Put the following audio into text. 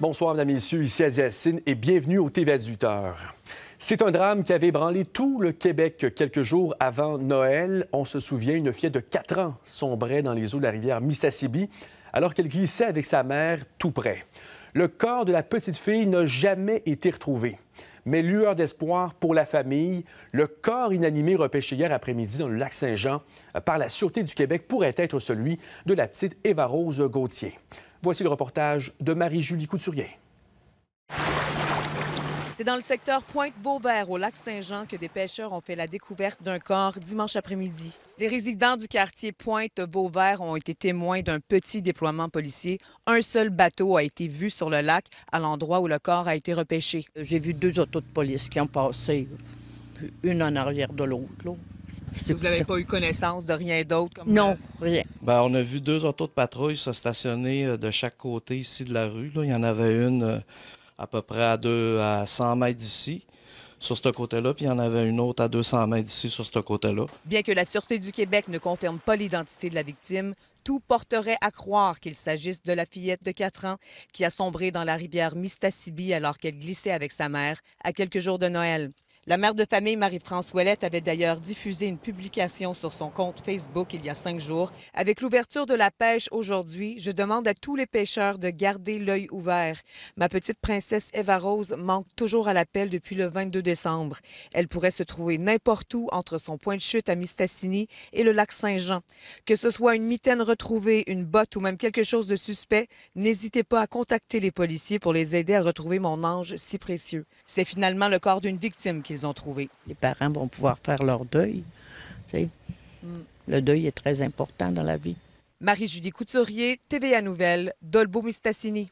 Bonsoir, mesdames et messieurs, ici Adi et bienvenue au TV à 18h. C'est un drame qui avait ébranlé tout le Québec quelques jours avant Noël. On se souvient, une fillette de 4 ans sombrait dans les eaux de la rivière Mississippi alors qu'elle glissait avec sa mère tout près. Le corps de la petite fille n'a jamais été retrouvé. Mais lueur d'espoir pour la famille, le corps inanimé repêché hier après-midi dans le lac Saint-Jean par la Sûreté du Québec pourrait être celui de la petite Eva Rose Gauthier. Voici le reportage de Marie-Julie Couturier. C'est dans le secteur pointe vauvert au lac Saint-Jean, que des pêcheurs ont fait la découverte d'un corps dimanche après-midi. Les résidents du quartier pointe vauvert ont été témoins d'un petit déploiement policier. Un seul bateau a été vu sur le lac, à l'endroit où le corps a été repêché. J'ai vu deux autos de police qui ont passé, une en arrière de l'autre. Vous n'avez pas eu connaissance de rien d'autre? Non, euh, rien. Ben, on a vu deux autos de patrouille se stationner euh, de chaque côté ici de la rue. Il y en avait une euh, à peu près à, à 100 mètres d'ici sur ce côté-là, puis il y en avait une autre à 200 mètres d'ici sur ce côté-là. Bien que la Sûreté du Québec ne confirme pas l'identité de la victime, tout porterait à croire qu'il s'agisse de la fillette de 4 ans qui a sombré dans la rivière Mistassibi alors qu'elle glissait avec sa mère à quelques jours de Noël. La mère de famille Marie-France Ouellette avait d'ailleurs diffusé une publication sur son compte Facebook il y a cinq jours. Avec l'ouverture de la pêche aujourd'hui, je demande à tous les pêcheurs de garder l'œil ouvert. Ma petite princesse Eva Rose manque toujours à l'appel depuis le 22 décembre. Elle pourrait se trouver n'importe où entre son point de chute à Mistassini et le lac Saint-Jean. Que ce soit une mitaine retrouvée, une botte ou même quelque chose de suspect, n'hésitez pas à contacter les policiers pour les aider à retrouver mon ange si précieux. C'est finalement le corps d'une victime qui les parents vont pouvoir faire leur deuil. Mm. Le deuil est très important dans la vie. Marie-Julie Couturier, TVA Nouvelle, Dolbo Mistassini.